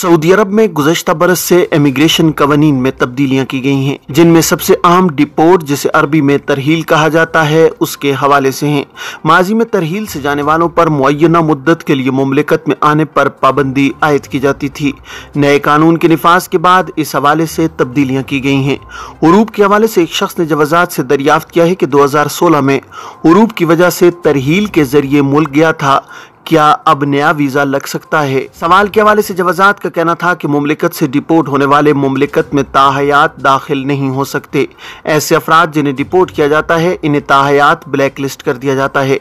Saudi अरब में गुजशत बरस से इमिग्रेशन कवानी में तब्दीलियां की गई हैं जिनमें सबसे आम डिपोर्ट जिसे अरबी में तरहील कहा जाता है उसके हवाले से हैं माजी में तरहील से जाने वालों पर मुना मुद्दत के लिए ममलिकत में आने पर पाबंदी आयद की जाती थी नए कानून के नफाज के बाद इस हवाले से तब्दीलियां की गई हैं हरूब के हवाले से एक शख्स ने जवाजात से दरियाफ्त किया है कि दो हज़ार सोलह में हरूब की वजह से तरहील के जरिए मुल्क गया था क्या अब नया वीजा लग सकता है सवाल के हवाले से जवाजात का कहना था की मुमलिकत ऐसी डिपोर्ट होने वाले मुमलिकत में ताहयात दाखिल नहीं हो सकते ऐसे अफराद जिन्हें डिपोर्ट किया जाता है इन्हें ताहयात ब्लैक लिस्ट कर दिया जाता है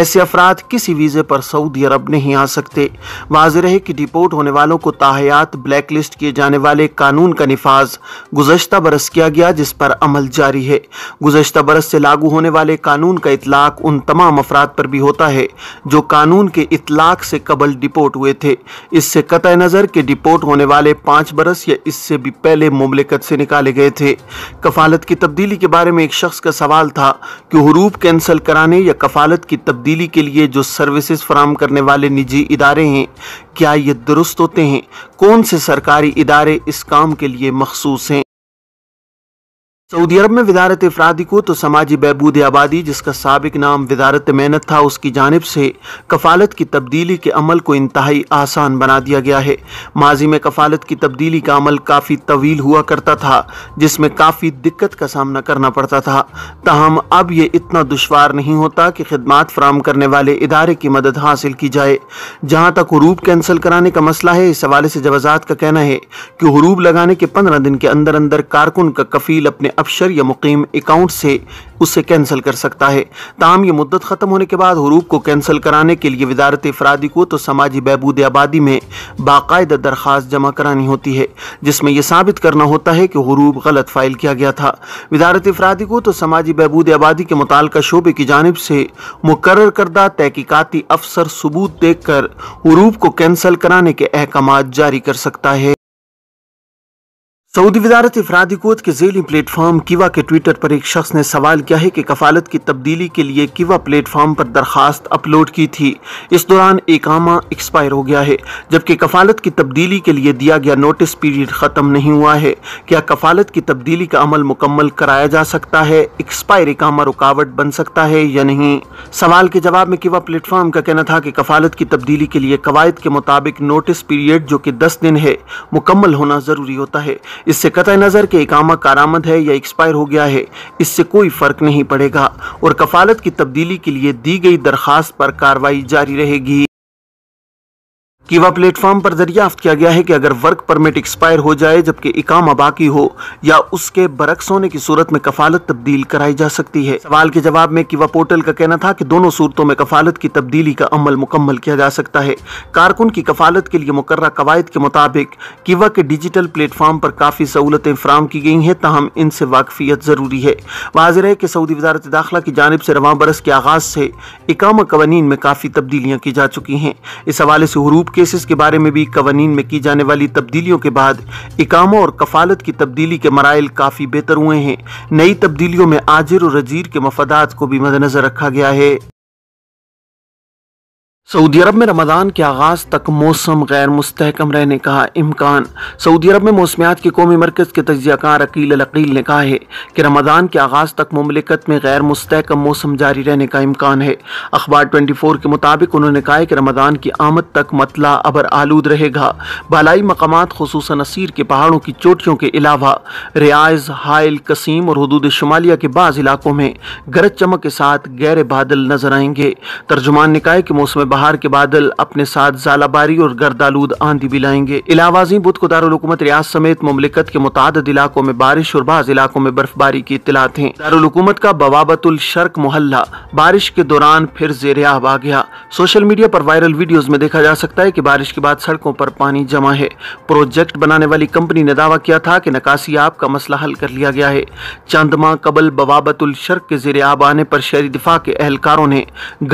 ऐसे अफराद किसी वीज़े पर सऊदी अरब नहीं आ सकते वाज रहे की डिपोर्ट होने वालों को ताहयात ब्लैक लिस्ट किए जाने वाले कानून का निफाज गुजशत बरस किया गया जिस पर अमल जारी है गुजशत बरस से लागू होने वाले कानून का इतलाक उन तमाम अफराद पर भी होता है जो कानून के इतला लाख से कबल डिपोर्ट हुए थे इससे कत नज़र के डिपोर्ट होने वाले पांच बरस या इससे भी पहले मुमलिकत से निकाले गए थे कफालत की तब्दीली के बारे में एक शख्स का सवाल था कि हरूप कैंसिल कराने या कफालत की तब्दीली के लिए जो सर्विसेज फराम करने वाले निजी इदारे हैं क्या ये दुरुस्त होते हैं कौन से सरकारी इदारे इस काम के लिए मखसूस हैं सऊदी अरब में विदारत अफरादी को तो समाजी बहबूद आबादी जिसका सबक नाम विदारत मेहनत था उसकी जानब से कफालत की तब्दीली के अमल को इंतहाई आसान बना दिया गया है माजी में कफालत की तब्दीली का अमल काफ़ी तवील हुआ करता था जिसमें काफ़ी दिक्कत का सामना करना पड़ता था तहम अब ये इतना दुशवार नहीं होता कि खदमात फ्राहम करने वाले इदारे की मदद हासिल की जाए जहाँ तक हरूब कैंसिल कराने का मसला है इस हवाले से जवाजात का कहना है कि हरूब लगाने के पंद्रह दिन के अंदर अंदर कारकुन का कफील अपने अफसर या मुकीम अकाउंट से उसे कैंसिल कर सकता है तमाम ये मुद्दत ख़त्म होने के बाद हरूब को कैंसिल कराने के लिए वजारत अफरादी को तो समाजी बहबूद आबादी में बाकायदा दरख्वास्त जमा करानी होती है जिसमें यह साबित करना होता है कि हरूब गलत फाइल किया गया था वजारत अफरादी को तो समाजी बहबूद आबादी के मुतल शोबे की जानब से मुकर करदा तहकीकती अफसर सबूत देख कर हरूब को कैंसिल कराने के अहकाम जारी कर सकता है सऊदी वजारत कोत के जेली प्लेटफॉर्म कीवा के ट्विटर पर एक शख्स ने सवाल किया है कि कफालत की तब्दीली के लिए कीवा प्लेटफॉर्म पर दरखास्त अपलोड की थी इस दौरान आमा एक्सपायर हो गया है जबकि कफालत की तब्दीली के लिए दिया गया नोटिस पीरियड ख़त्म नहीं हुआ है क्या कफालत की तब्दीली का अमल मुकम्मल कराया जा सकता है एक्सपायर एकामा रुकावट बन सकता है या नहीं सवाल के जवाब में कीवा प्लेटफॉर्म का कहना था कि कफालत की तब्दीली के लिए कवायद के मुताबिक नोटिस पीरियड जो कि दस दिन है मुकम्मल होना ज़रूरी होता है इससे कत नज़र के इकामा कारामद है या एक्सपायर हो गया है इससे कोई फ़र्क नहीं पड़ेगा और कफालत की तब्दीली के लिए दी गई दरख्वास्त पर कार्रवाई जारी रहेगी कीवा प्लेटफॉर्म पर दरियाफ्त किया गया है कि अगर वर्क परमिट एक्सपायर हो जाए जबकि इकामा बाकी हो या उसके बरक्स होने की सूरत में कफालत तब्दील कराई जा सकती है सवाल के जवाब में कीवा पोर्टल का कहना था कि दोनों सूरतों में कफालत की तब्दीली का अमल मुकम्मल किया जा सकता है कारकुन की कफालत के लिए मुकर कवायद के मुताबिक कीवा के डिजिटल प्लेटफॉर्म पर काफ़ी सहूलतें फ्राहम की गई हैं तहम इनसे वाकफियत ज़रूरी है वाजिर है कि सऊदी वजारत दाखिला की जानब से रवान बरस के आगाज़ से इकामा कवानीन में काफ़ी तब्दीलियाँ की जा चुकी हैं इस हवाले से हरूप केसेस के बारे में भी कवानीन में की जाने वाली तब्दीलियों के बाद इकामों और कफालत की तब्दीली के मराइल काफ़ी बेहतर हुए हैं नई तब्दीलियों में आजिर और रजीर के मफादात को भी मद्देनजर रखा गया है सऊदी अरब में रमज़ान के आगाज़ तक मौसम गैर मुस्तकम रहने का इम्कान सऊदी अरब में मौसमियात के कौमी मरकज़ के तजियाकार अकील अकील ने कहा है कि रमज़ान के आगाज़ तक ममलिकत में गैर मुस्तकम मौसम जारी रहने का इम्कान है अखबार ट्वेंटी फोर के मुताबिक उन्होंने कहा कि रमज़ान की आमद तक मतला अबर आलूद रहेगा बालाई मकाम खसूस नसीर के पहाड़ों की चोटियों के अलावा रियाज हायल कसीम और हदूद शुमालिया के बाद इलाकों में गरज चमक के साथ गहरे बादल नजर आएंगे तर्जुमान ने कहा कि मौसम बहार के बादल अपने साथ जालाबारी और गर्दालूद आंधी भी लाएंगे इलावाजी बुध को दारकूमत रियाज समेत ममलिकत के मुताद इलाकों में बारिश और बाज इलाकों में बर्फबारी की इतलात है दारकूमत का बवाबतुल शर्क मोहल्ला बारिश के दौरान फिर जेर आब आ गया सोशल मीडिया पर वायरल वीडियोज में देखा जा सकता है की बारिश के बाद सड़कों पर पानी जमा है प्रोजेक्ट बनाने वाली कंपनी ने दावा किया था की नकासी आब का मसला हल कर लिया गया है चंदमा कबल बवाबतुल शर्क के जेर आब आने पर शहरी दिफा के एहलकारों ने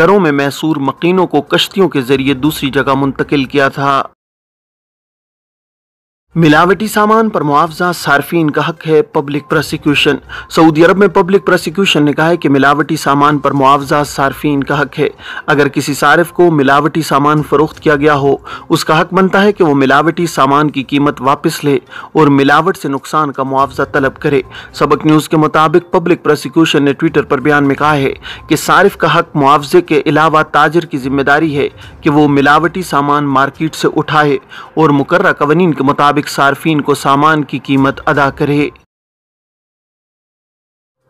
घरों में मैसूर मकीनों को कश्तियों के जरिए दूसरी जगह मुंतकिल किया था मिलावटी सामान पर मुआवजा सार्फिन का हक है पब्लिक प्रोसिक्यूशन सऊदी अरब में पब्लिक प्रोसिक्यूशन ने कहा है कि मिलावटी सामान पर मुआवजा सार्फिन का हक है अगर किसी सार्फ को मिलावटी सामान फरोख्त किया गया हो उसका हक बनता है कि वो मिलावटी सामान की कीमत वापस ले और मिलावट से नुकसान का मुआवजा तलब करे सबक न्यूज़ के मुताबिक पब्लिक प्रोसिक्यूशन ने ट्विटर पर बयान में कहा है कि सार्फ का हक मुआवजे के अलावा ताजर की जिम्मेदारी है कि वो मिलावटी सामान मार्केट से उठाए और मुकर्रा कवानीन के मुताबिक मुताबिक सार्फिन को सामान की कीमत अदा करे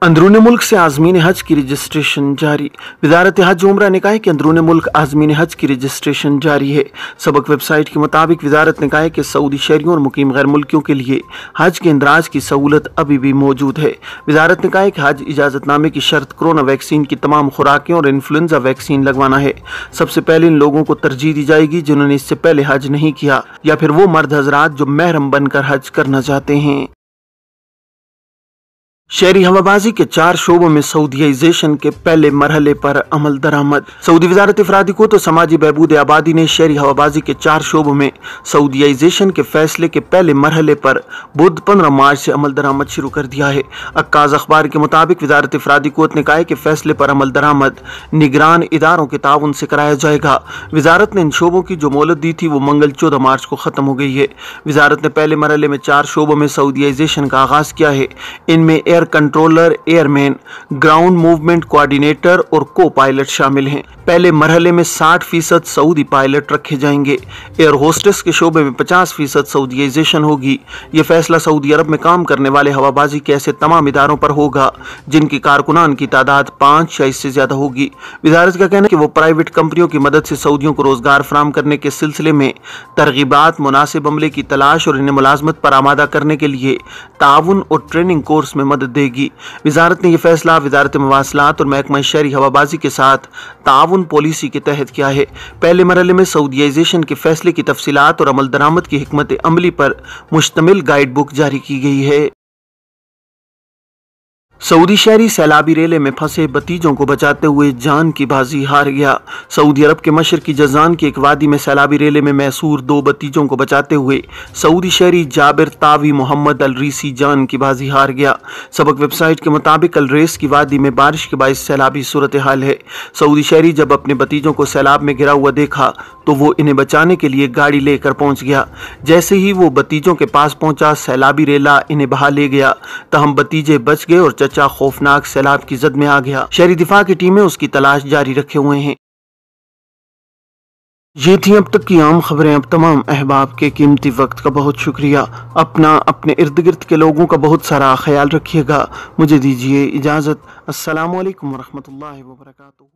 अंदरून मुल्क से आजमीन हज की रजिस्ट्रेशन जारी वजारत हज उमरा ने कहा कि अंदरून मुल्क आजमीन हज की रजिस्ट्रेशन जारी है सबक वेबसाइट के मुताबिक वजारत ने कहा कि सऊदी शहरियों और मुकीम गैर मुल्कियों के लिए हज के इंदराज की सहूलत अभी भी मौजूद है वजारत ने कहा कि हज इजाजतनामे की शर्त कोरोना वैक्सीन की तमाम खुराकें और इन्फ्लुंजा वैक्सीन लगवाना है सबसे पहले इन लोगों को तरजीह दी जाएगी जिन्होंने इससे पहले हज नहीं किया या फिर वो मर्द हजरात जो महरम बनकर हज करना चाहते हैं शहरी हवाबाजी के चार शोबों में सऊदियाइजेशन के पहले मरहले पर अमल दरामद सऊदी वजारत अफराधी को तो समाजी बहबूद आबादी ने शहरी हवाबाजी के चार शोबों में सऊदीज़ेशन के फैसले के पहले मरहले पर बुध पंद्रह मार्च से अमल दरामद शुरू कर दिया है अक्काज अखबार के मुताबिक वजारत अफराधी कोत ने कहा कि फैसले पर अमल दरामद निगरान इदारों के ताउन से कराया जाएगा वजारत ने इन शोबों की जो मोहलत दी थी वो मंगल चौदह मार्च को ख़त्म हो गई है वजारत ने पहले मरहले में चार शोबों में सऊदीज़ेशन का आगाज़ किया है इनमें air air controller airman ground movement coordinator और को पायलट शामिल हैं पहले मरहले में 60 फीसद सऊदी पायलट रखे जाएंगे एयर होस्टेस के शोबे में 50 फीसद सऊदीज़ेशन होगी ये फैसला सऊदी अरब में काम करने वाले हवाबाजी के ऐसे तमाम इदारों पर होगा जिनकी कारकुनान की तादाद पाँच या इससे ज़्यादा होगी विदारत का कहना है कि वो प्राइवेट कंपनियों की मदद से सऊदियों को रोज़गार फ्राहम करने के सिलसिले में तरगीबात मुनासिब अमले की तलाश और इन्हें मुलाजमत पर आमादा करने के लिए ताउन और ट्रेनिंग कोर्स में मदद देगी वजारत ने यह फैसला वजारत मवासलात और महकमा शहरी हवाबाजी के साथ ताउन पॉलिसी के तहत किया है पहले मरल में सऊदियाइजेशन के फैसले की तफसीत और अमल दरामद की हमत अमली पर मुश्तमिल गाइड बुक जारी की गई है सऊदी शहरी सैलाबी रेले में फंसे भतीजों को बचाते हुए जान की बाजी हार गया सऊदी अरब के मशर की जजान की एक वादी में सैलाबी रेले में मैसूर दो भतीजों को बचाते हुए सऊदी शहरी जाबिर तावी मोहम्मद रीसी जान की बाजी हार गया सबक वेबसाइट के मुताबिक अलरेस की वादी में बारिश के बायस सैलाबी सूरत हाल है सऊदी शहरी जब अपने भतीजों को सैलाब में गिरा हुआ देखा तो वो इन्हें बचाने के लिए गाड़ी लेकर पहुंच गया जैसे ही वो भतीजों के पास पहुंचा सैलाबी रेला इन्हें बहा ले गया तहम भतीजे बच गए और बच्चा खौफनाक सैलाब की जद में आ गया शहरी दिफा की टीमें उसकी तलाश जारी रखे हुए हैं ये थी अब तक की आम खबरें अब तमाम अहबाब के कीमती वक्त का बहुत शुक्रिया अपना अपने इर्द गिर्द के लोगों का बहुत सारा ख्याल रखिएगा मुझे दीजिए इजाज़त असल वरहमल वर्का